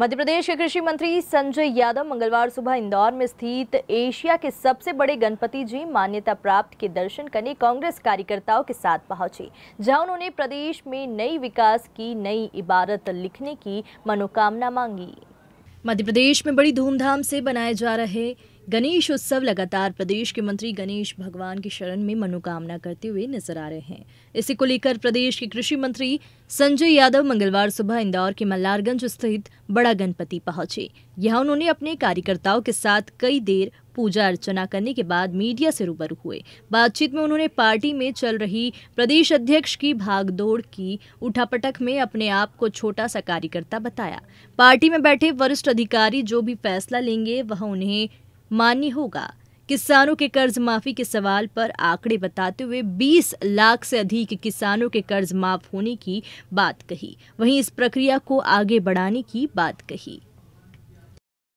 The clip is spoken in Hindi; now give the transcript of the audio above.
मध्य प्रदेश के कृषि मंत्री संजय यादव मंगलवार सुबह इंदौर में स्थित एशिया के सबसे बड़े गणपति जी मान्यता प्राप्त के दर्शन करने कांग्रेस कार्यकर्ताओं के साथ पहुंचे जहां उन्होंने प्रदेश में नई विकास की नई इबारत लिखने की मनोकामना मांगी मध्य प्रदेश में बड़ी धूमधाम से बनाए जा रहे गणेश उत्सव लगातार प्रदेश के मंत्री गणेश भगवान की शरण में मनोकामना करते हुए नजर आ रहे हैं इसी को लेकर प्रदेश के कृषि मंत्री संजय यादव मंगलवार सुबह इंदौर के मल्लारगंज स्थित बड़ा गणपति पहुंचे यहां उन्होंने अपने कार्यकर्ताओं के साथ कई देर पूजा अर्चना करने के बाद मीडिया से रूबरू हुए बातचीत में उन्होंने पार्टी में चल रही प्रदेश अध्यक्ष की भागदौड़ की उठापटक में अपने आप को छोटा सा कार्यकर्ता बताया पार्टी में बैठे वरिष्ठ अधिकारी जो भी फैसला लेंगे वह उन्हें मान्य होगा किसानों के कर्ज माफी के सवाल पर आंकड़े बताते हुए 20 लाख से अधिक किसानों के कर्ज माफ होने की बात कही वहीं इस प्रक्रिया को आगे बढ़ाने की बात कही